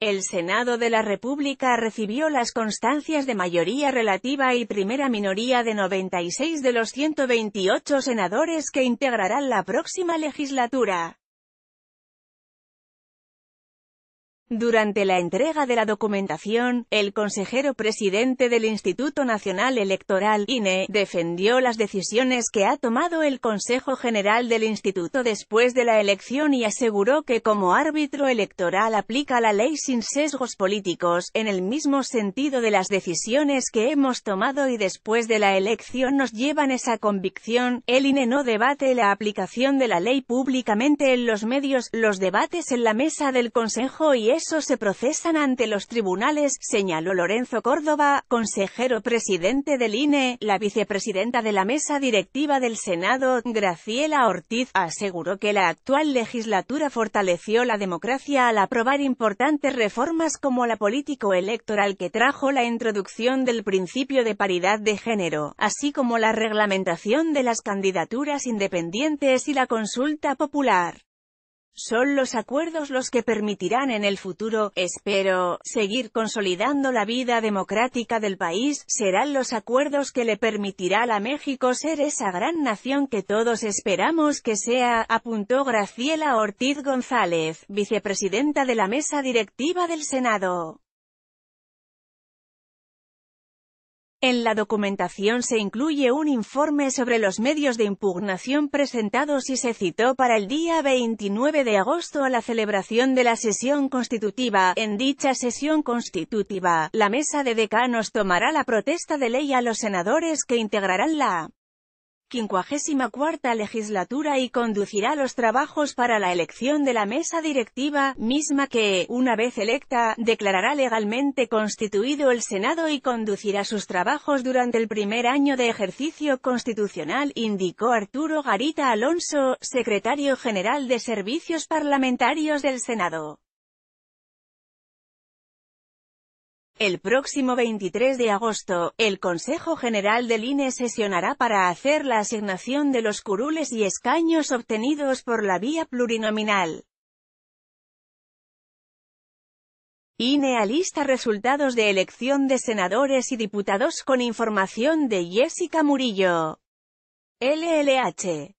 El Senado de la República recibió las constancias de mayoría relativa y primera minoría de 96 de los 128 senadores que integrarán la próxima legislatura. Durante la entrega de la documentación, el consejero presidente del Instituto Nacional Electoral, INE, defendió las decisiones que ha tomado el Consejo General del Instituto después de la elección y aseguró que como árbitro electoral aplica la ley sin sesgos políticos, en el mismo sentido de las decisiones que hemos tomado y después de la elección nos llevan esa convicción, el INE no debate la aplicación de la ley públicamente en los medios, los debates en la mesa del Consejo y eso se procesan ante los tribunales, señaló Lorenzo Córdoba, consejero presidente del INE, la vicepresidenta de la mesa directiva del Senado, Graciela Ortiz, aseguró que la actual legislatura fortaleció la democracia al aprobar importantes reformas como la político-electoral que trajo la introducción del principio de paridad de género, así como la reglamentación de las candidaturas independientes y la consulta popular. Son los acuerdos los que permitirán en el futuro, espero, seguir consolidando la vida democrática del país, serán los acuerdos que le permitirán a México ser esa gran nación que todos esperamos que sea, apuntó Graciela Ortiz González, vicepresidenta de la mesa directiva del Senado. En la documentación se incluye un informe sobre los medios de impugnación presentados y se citó para el día 29 de agosto a la celebración de la sesión constitutiva. En dicha sesión constitutiva, la mesa de decanos tomará la protesta de ley a los senadores que integrarán la cuarta legislatura y conducirá los trabajos para la elección de la mesa directiva, misma que, una vez electa, declarará legalmente constituido el Senado y conducirá sus trabajos durante el primer año de ejercicio constitucional, indicó Arturo Garita Alonso, secretario general de Servicios Parlamentarios del Senado. El próximo 23 de agosto, el Consejo General del INE sesionará para hacer la asignación de los curules y escaños obtenidos por la vía plurinominal. INE alista resultados de elección de senadores y diputados con información de Jessica Murillo. LLH